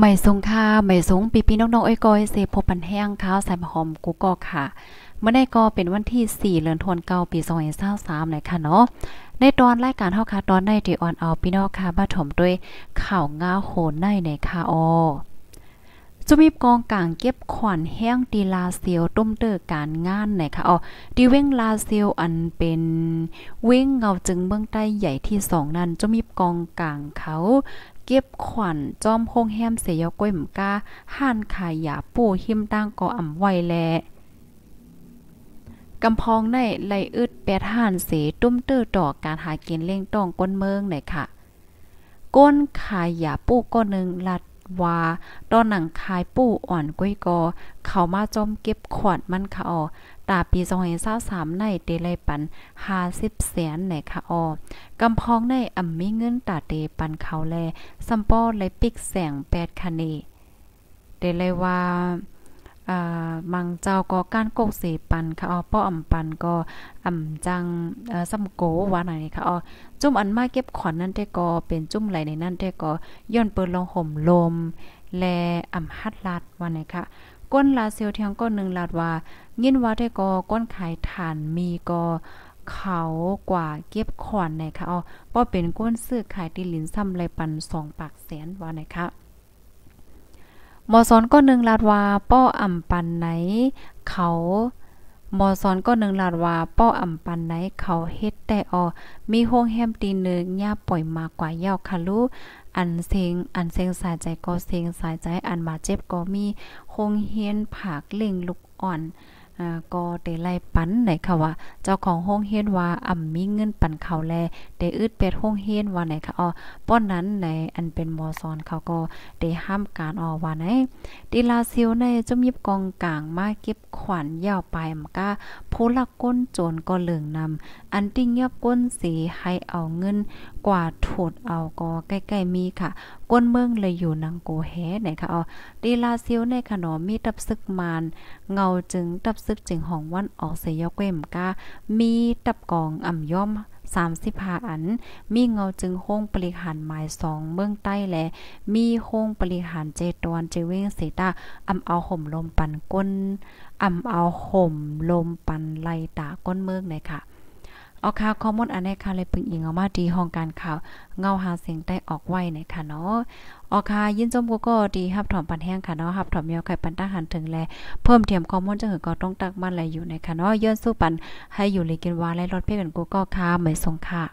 ไม่ทรงค่าไม่ทรงปีปีน้องๆอ้ยก้อยเซพบปันแห้งข้าวใส่หอมกูกอค่ะ เมื่อได้ก็เป็นวันที่ 4เดือนธันวาคมปี2023เลยค่ะเนาะในตอนรายการเฮาค่ะตอนในที่ออนเอาพี่น้องค่ะมาถมด้วยข่าวง้าโหนในในค่ะออจุมีกองกลางเก็บขวัญแห้งดีลาเซียวต้มเตอร์การงาน ไหนคะอ๋อดีเว้งลาเซียวอันเป็นเว้งเงาจึงเบื้องใต้ใหญ่ที่สองนั้นจุมีกองกลางเขาเก็บขวัญจอมโคงแฮมเสยก้อยมกาห่านขายยาปู่หิมตั้งกออ่ำไว้แลกำพองในไลอึดแปดห่านเสตุ้มเตื้อต่อการหากินเล่งต้องก้นเมืองไหนค่ะ ก้นขายยาปู่ก้นหนึ่งลัดว่าตอนหนังคายปู่อ่อนกุ้ยกอ เขามาจมเก็บขวดมันค่ะออตาปี2023ในเดลัยปัน50แสนในค่ะออกำพองในอ่ำมีเงินตาเดปันเขาแลซัมป้อเลยปิกแสง8คะเนเดลัยว่าอ่า มังเจ้าก็การโกกเสปันค่ะ อ๋อป้ออ่ำปันก็อ่ำจังเอ่อซ้ำโกว่าไหนค่ะอ๋อจุ่มอัน มาเก็บขอนนั่นแต่ก็เป็นจุ่มไหลในนั่นแต่ก็ย่อนเปิ้นลงห่มลม แลอ่ำฮัดลาดว่าไหนค่ะ ก้นลาเซียวเทียงก้นหนึ่งลาดว่ายินว่าได้ก็ก้นขายฐานมีก็เขากว่าเก็บขอนนะคะอ๋อป้อเป็นก้นซื้อขายตี่ลินซ้ำไรปันสองปากแสนว่านะคะมอซอนก็หนึ่งลาดว่าป้ออ่ำปันไหน เขามอซอนก็หนึ่งลาดว่าป้ออ่ำปันไหน เขาเฮ็ดได้ออมีโฮงแฮมตีหนึ่งย่าปล่อยมากกว่าเย้าค่ะลูอันเซงอันเซงสายใจ ก็เซงสายใจอันมาเจ็บก็มีโฮงเฮียนผากเล่งลูกอ่อนก็ไต้ไล่ปันไหนค่ะว่า เจ้าของห้องเฮียนว่าอ่ำมีเงินปันเขาแลไต้อืดเป็ดห้องเฮียนว่าไหน ค่ะอ๋อป้อนนั้นไหนอันเป็นมอซอนเขาก็ ได้ ห้ามการออว่าไหนดีลาซิลในจมยิบกองกลางมาเก็บขวัญยาวไปมก้าโพลักก้นโจรก็เหลืองนำ อันติ้งยับก้นสีให้เอาเงินกว่าโถดเอาก็ใกล้ๆมีค่ะก้นเมืองเลยอยู่นางโกแฮไหนค่ะอ๋อดีลาซิลในขนมมีตับซึกมานเงาจึงตับซึกจึงห้องวันออกเสยเกวมกามีตับกองอ่ำย่อม35อัน มีเงาจึงโค้งปริหารหมาย2เบื้องใต้และมีโค้งปริหารเจตวนเจเวงเสตาอ่ำเอาห่มลมปันก้น อ่ำเอาห่มลมปันไหลตาก้นเมืองเลยค่ะออกข่าวคอมูลอันนี้ค่ะเลยปึงอิงออกมาดีห้องการข่าว เงาหาเสียงได้ออกไว้นะ่ะเนาะออกข่ะยินจมกูก็ดีฮับถอมปันแห้งค่ะเนาะฮับถอมเมียวไข่ปันตาหันถึงแลเพิ่มเทียมคอมมอนจะเหือก็ต้องตักมันอะไรอยู่ในะ่ะเนาะย้อนสู้ปันให้อยู่เลยกินวาและรถเพื่อนกูก็ค่ะเหมยสงค่ะ